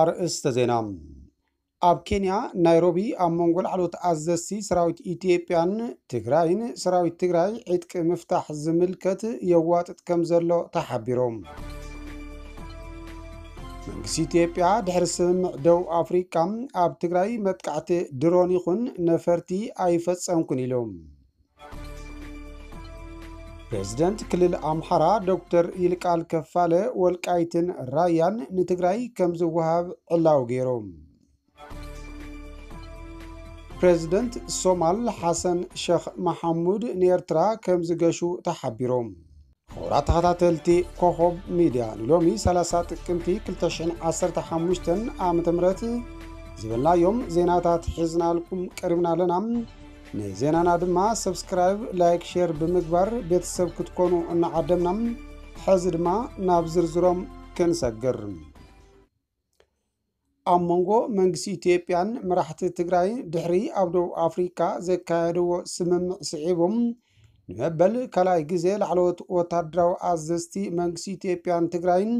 አርእስተ ዜና ኣብ ኬንያ ናይሮቢ ኣብ መንጎ ላዕሎት ኣዘዝቲ ሰራዊት ኢትዮጵያን ትግራይን ሰራዊት ትግራይ ዕጥቂ ምፍታሕ ዝምልከት የዋጥጥ ከም ዘሎ ተሓቢሮም መንግስቲ ኢትዮጵያ ድሕሪ ስምምዕ ደቡብ ኣፍሪካ ኣብ ትግራይ መጥቃዕቲ ድሮን ይኹን ነፈርቲ ኣይፈፀምኩን ኢሎም ፕሬዚደንት ክልል አምሓራ ዶክተር ይልቃል ከፋለ ወልቃይትን ራያን ንትግራይ ከም ዝወሃብ ዕላው ገይሮም ፕሬዚደንት ሶማል ሓሰን ሸክ መሓሙድ ንኤርትራ ከም ዝገሹ ተሓቢሮም ክቡራት ተኸታተልቲ ኮኸብ ሚድያ ንሎሚ 30 ጥቅምቲ 215 ዓ ም ዝብልናዮም ዜናታት ሒዝናልኩም ቀሪብና ኣለና ናይ ዜናና ድማ ሰብስክራይብ ላይክ ሼር ብምግባር ቤተሰብ ክትኮኑ እናዓደምናም ሕዚ ድማ ናብ ዝርዝሮም ክንሰግር ኣብ መንጎ መንግስቲ ኢትዮጵያን መራሕቲ ትግራይ ድሕሪ ኣብ ደቡብ ኣፍሪካ ዘካየድዎ ስምምዕ ስዒቦም ንመበል ካልኣይ ግዜ ላዕለወት ወታደራዊ ኣዘዝቲ መንግስቲ ኢትዮጵያን ትግራይን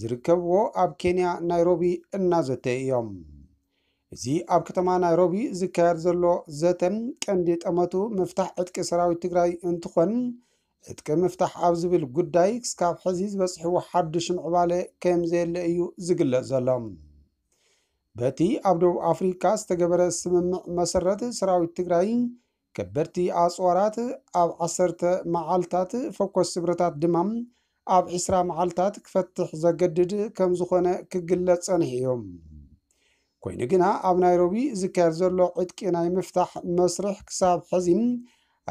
ዝርከብዎ ኣብ ኬንያ ናይሮቢ እናዘተ እዮም እዚ ኣብ ከተማ ናይሮቢ ዝካየድ ዘሎ ዘተን ቀንዲ ጠመቱ ምፍታሕ ዕጥቂ ሰራዊት ትግራይ እንትኾን ዕጥቂ ምፍታሕ ኣብ ዝብል ጉዳይ ክስካብ ሕዚ ዝበፅሕዎ ሓድሽ ምዕባለ ከም ዘየለ እዩ ዝግለጽ ዘሎ በቲ ኣብ ደቡብ ኣፍሪካ ዝተገበረ ስምምዕ መሰረት ሰራዊት ትግራይ ከበድቲ ኣፅዋራት ኣብ ዓሰርተ ሰተ መዓልትታት ፈኮስ ስብረታት ድማ ኣብ 20 መዓልትታት ክፈትሕ ዘገድድ ከም ዝኾነ ክግለጽ ጸኒሕ እዮም ኮይኑ ግና ኣብ ናይሮቢ ዝካየድ ዘሎ ዕጥቂ ናይ ምፍታሕ መስርሕ ክሳብ ሕዚ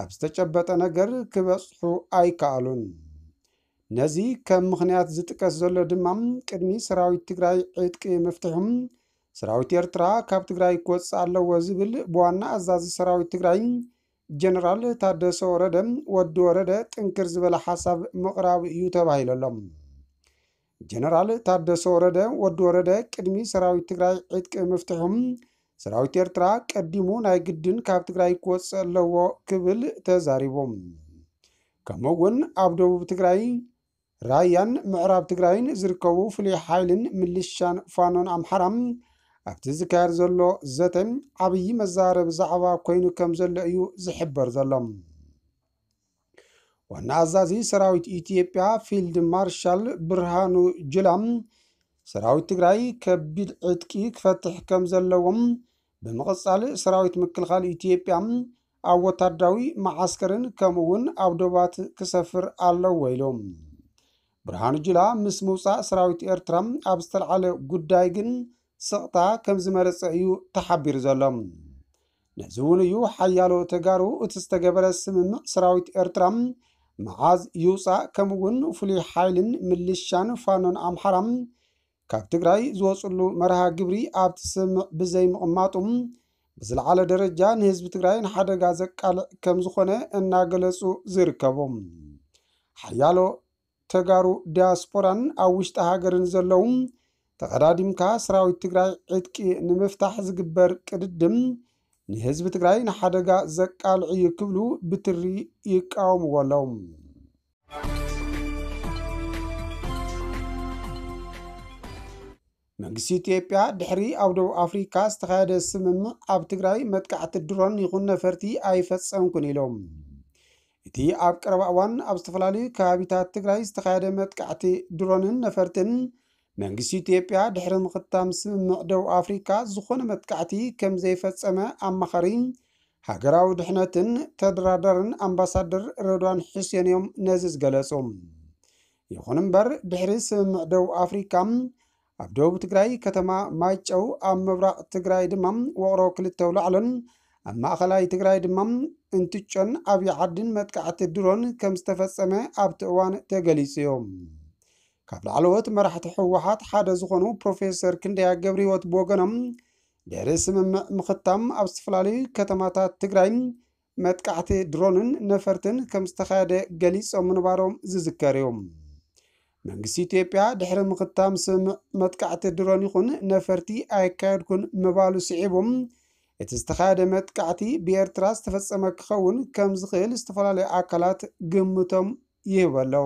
ኣብ ዝተጨበጠ ነገር ክበፅሑ ኣይከኣሉን ነዚ ከም ምኽንያት ዝጥቀስ ዘሎ ድማ ቅድሚ ሰራዊት ትግራይ ዕጥቂ ምፍትሑም ሰራዊት ኤርትራ ካብ ትግራይ ክወፅእ ኣለዎ ዝብል ብዋና ኣዛዚ ሰራዊት ትግራይ ጀነራል ታደሰ ወረደ ወዲ ወረደ ጥንክር ዝበለ ሓሳብ ምቕራብ እዩ ተባሂሉ ኣሎም። ጀነራል ታደሰ ወረደ ወዲ ወረደ ቅድሚ ሰራዊት ትግራይ ዕጥቂ ምፍትሖም ሰራዊት ኤርትራ ቀዲሙ ናይ ግድን ካብ ትግራይ ክወፅእ ኣለዎ ክብል ተዛሪቦም ከምኡ እውን ኣብ ደቡብ ትግራይ ራያን ምዕራብ ትግራይን ዝርከቡ ፍሉይ ሓይልን ምልሻን ፋኖን ኣምሓራም ኣብቲ ዝካየድ ዘሎ ዘተን ዓብዪ መዛረብ ዛዕባ ኮይኑ ከም ዘሎ እዩ ዝሕበር ዘሎም ዋና አዛዚ ሰራዊት ኢትዮጵያ ፊልድ ማርሻል ብርሃኑ ጅላ ሰራዊት ትግራይ ከቢድ ዕጥቂ ክፈትሕ ከም ዘለዎም ብምቕጻል ሰራዊት ምክልኻል ኢትዮጵያ ኣብ ወታደራዊ መዓስከርን ከምኡውን ኣብ ዶባት ክሰፍር ኣለዎ ኢሎም ብርሃኑ ጅላ ምስ ምውፃእ ሰራዊት ኤርትራ ኣብ ዝተለዓለ ጉዳይ ግን ስቕታ ከም ዝመረፀ እዩ ተሓቢሩ ዘሎም ነዚ እውን እዩ ሓያሎ ተጋሩ እቲ ዝተገበረ ስምምዕ ሰራዊት ኤርትራ መዓዝ ይውፃእ ከምኡ እውን ፍሉይ ሓይልን ምልሻን ፋኖን ኣምሓራም ካብ ትግራይ ዝወፅሉ መርሃ ግብሪ ኣብ ትስምዕ ብዘይምቕማጡ ብዝለዓለ ደረጃ ንህዝቢ ትግራይ ንሓደጋ ዘቃልዕ ከም ዝኾነ እናገለጹ ዝርከቦም ሓያሎ ተጋሩ ዲያስፖራን ኣብ ውሽጢ ሃገርን ዘለው ተቐዳዲምካ ሰራዊት ትግራይ ዕጥቂ ንምፍታሕ ዝግበር ቅድድም ንህዝቢ ትግራይ ንሓደጋ ዘቃልዕ እዩ ክብሉ ብትሪ ይቃወምዎ ኣለው መንግስቲ ኢትዮጵያ ድሕሪ ኣብ ደቡብ ኣፍሪካ ዝተኻየደ ስምምዕ ኣብ ትግራይ መጥቃዕቲ ድሮን ይኹን ነፈርቲ ኣይፈፀምኩን ኢሎም እቲ ኣብ ቀረባ እዋን ኣብ ዝተፈላለዩ ከባቢታት ትግራይ ዝተኻየደ መጥቃዕቲ ድሮንን ነፈርትን መንግስቲ ኢትዮጵያ ድሕሪ ምኽታም ስምምዕ ደቡብ ኣፍሪካ ዝኾነ መጥቃዕቲ ከም ዘይፈፀመ ኣማኻሪ ሃገራዊ ድሕነትን ተደራዳርን ኣምባሳደር ረድዋን ሕሴን እዮም ነዚ ዝገለጹ ይኹን እምበር ድሕሪ ስምምዕ ደቡብ ኣፍሪካ ኣብ ደቡብ ትግራይ ከተማ ማይጨው ኣብ ምብራቅ ትግራይ ድማ ወቕሮ ክልተ ውላዕሎን ኣብ ማእኸላይ ትግራይ ድማ እንትጮን ዓብዪ ዓድን መጥቃዕቲ ድሮን ከም ዝተፈጸመ ኣብቲ እዋን ተገሊጹ እዮም ካብ ላዕለወት መራሕቲ ሕወሓት ሓደ ዝኾኑ ፕሮፌሰር ክንደያ ገብሪ ህይወት ብወገኖም ድሕሪ ስምምዕ ምኽታም ኣብ ዝተፈላለዩ ከተማታት ትግራይ መጥቃዕቲ ድሮንን ነፈርትን ከም ዝተኻየደ ገሊፆም ምንባሮም ዝዝከር እዮም መንግስቲ ኢትዮጵያ ድሕሪ ምኽታም ስምምዕ መጥቃዕቲ ድሮን ይኹን ነፈርቲ ኣይካየድኩን ምባሉ ስዒቦም እቲ ዝተኻየደ መጥቃዕቲ ብኤርትራ ዝተፈፀመ ክኸውን ከም ዝኽእል ዝተፈላለዩ ኣካላት ግምቶም ይህበ ኣለዉ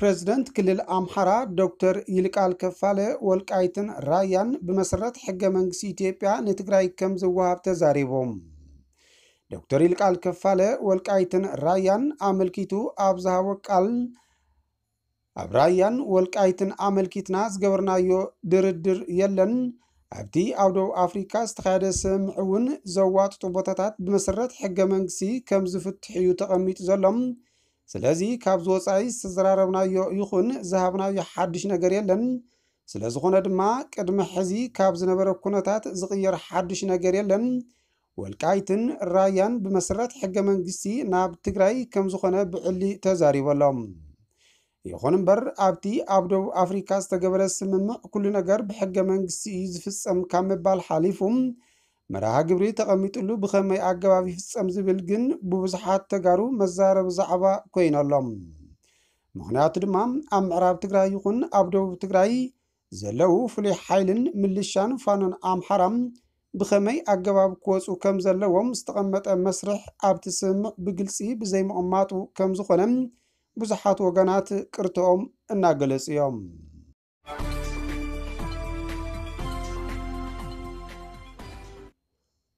ፕሬዚደንት ክልል አምሓራ ዶክተር ይልቃል ከፋለ ወልቃይትን ራያን ብመሰረት ሕገ መንግስቲ ኢትዮጵያ ንትግራይ ከም ዝወሃብ ተዛሪቦም ዶክተር ይልቃል ከፋለ ወልቃይትን ራያን አመልኪቱ ኣብ ዝሃቦ ቃል ኣብ ራያን ወልቃይትን ኣመልኪትና ዝገበርናዮ ድርድር የለን ኣብቲ ኣብ ደቡብ ኣፍሪካ ዝተካየደ ስምዕ እውን ዘዋጥጡ ቦታታት ብመሰረት ሕገ መንግስቲ ከም ዝፍትሕ እዩ ተቐሚጡ ዘሎም ስለዚ ካብ ዝወፃኢ ዝተዘራረብናዮ ይኹን ዝሃብናዮ ሓድሽ ነገር የለን ስለ ዝኾነ ድማ ቅድሚ ሕዚ ካብ ዝነበረ ኩነታት ዝቕየር ሓድሽ ነገር የለን ወልቃይትን ራያን ብመሰረት ሕገ መንግስቲ ናብ ትግራይ ከም ዝኾነ ብዕሊ ተዛሪበሎም ይኹን እምበር ኣብቲ ኣብ ደቡብ ኣፍሪካ ዝተገበረ ስምምዕ ኩሉ ነገር ብሕገ መንግስቲ እዩ ዝፍፀም ካብ ምባል ሓሊፉ መርሃ ግብሪ ተቐሚጡሉ ብኸመይ ኣገባብ ይፍፀም ዝብል ግን ብብዙሓት ተጋሩ መዛረቢ ዛዕባ ኮይኖሎም ምክንያቱ ድማ ኣብ ምዕራብ ትግራይ ይኹን ኣብ ደቡብ ትግራይ ዘለው ፍሉይ ሓይልን ምልሻን ፋኖን ኣምሓራም ብኸመይ ኣገባብ ክወፁ ከም ዘለዎም ዝተቐመጠ መስርሕ ኣብቲ ስምዕ ብግልፂ ብዘይምቕማጡ ከም ዝኾነ ብዙሓት ወገናት ቅርቶኦም እናገለጹ እዮም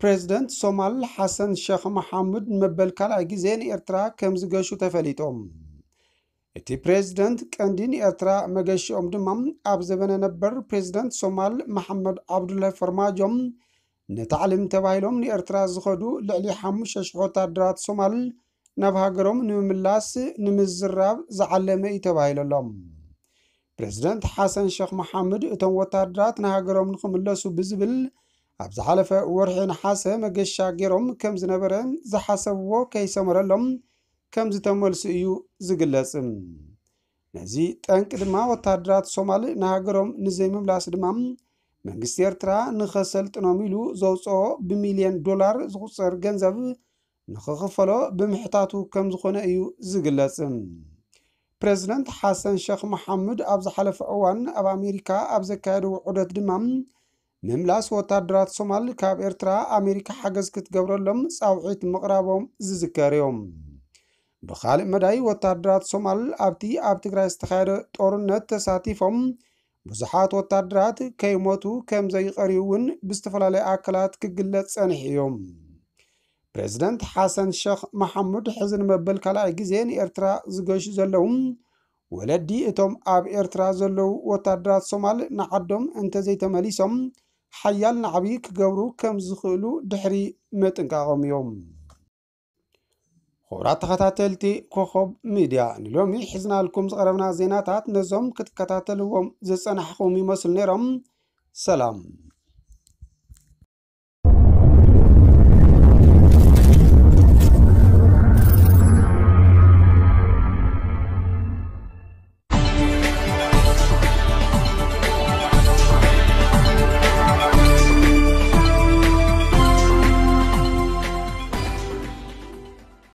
ፕሬዚደንት ሶማል ሐሰን ሼክ መሐሙድ መበል ካልኣይ ግዜ ንኤርትራ ከም ዝገሹ ተፈሊጦም እቲ ፕሬዚደንት ቀንዲ ንኤርትራ መገሽኦም ድማ ኣብ ዘበነ ነበር ፕሬዚደንት ሶማል መሐመድ ዓብዱላሂ ፈርማጆም ንታዕሊም ተባሂሎም ንኤርትራ ዝኸዱ ልዕሊ 5,000 ወታደራት ሶማል ናብ ሃገሮም ንምምላስ ንምዝራብ ዝዓለመ እዩ ተባሂሉ ኣሎም ፕሬዚደንት ሓሰን ሼክ መሓምድ እቶም ወታደራት ንሃገሮም ንክምለሱ ብዝብል ኣብ ዝሓለፈ ወርሒ ንሓሰ መገሻ ገይሮም ከም ዝነበረ ዝሓሰብዎ ከይሰመረሎም ከም ዝተመልሱ እዩ ዝግለጽ ነዚ ጠንቂ ድማ ወታደራት ሶማሊ ንሃገሮም ንዘይምምላስ ድማ መንግስቲ ኤርትራ ንኸሰልጥኖም ኢሉ ዘውፅኦ ብሚልዮን ዶላር ዝቁፅር ገንዘብ ንኽኽፈሎ ብምሕታቱ ከም ዝኾነ እዩ ዝግለጽ ፕረዚደንት ሓሰን ሸክ መሓሙድ ኣብ ዝሓለፈ እዋን ኣብ ኣሜሪካ ኣብ ዘካየደዎ ዑደት ድማ ምምላስ ወታደራት ሶማል ካብ ኤርትራ ኣሜሪካ ሓገዝ ክትገብረሎም ጻውዒት ምቕራቦም ዝዝከር እዮም ብኻልእ መዳይ ወታደራት ሶማል ኣብቲ ኣብ ትግራይ ዝተኻየደ ጦርነት ተሳቲፎም ብዙሓት ወታደራት ከይሞቱ ከም ዘይቐርዩ እውን ብዝተፈላለዩ ኣካላት ክግለጽ ጸኒሕ እዮም ፕሬዚደንት ሓሰን ሸክ መሓሙድ ሕዚ ንመበል ካልኣይ ግዜ ንኤርትራ ዝገሹ ዘለዉ ወለዲ እቶም ኣብ ኤርትራ ዘለዉ ወታደራት ሶማል ንዓዶም እንተዘይተመሊሶም ሓያል ንዓብዪ ክገብሩ ከም ዝኽእሉ ድሕሪ መጥንቃቖም እዮም ክቡራት ተኸታተልቲ ኮኸብ ሚድያ ንሎሚ ሒዝናልኩም ዝቐረብና ዜናታት ነዞም ክትከታተልዎም ዝጸናሕኹም ይመስሉ ነይሮም ሰላም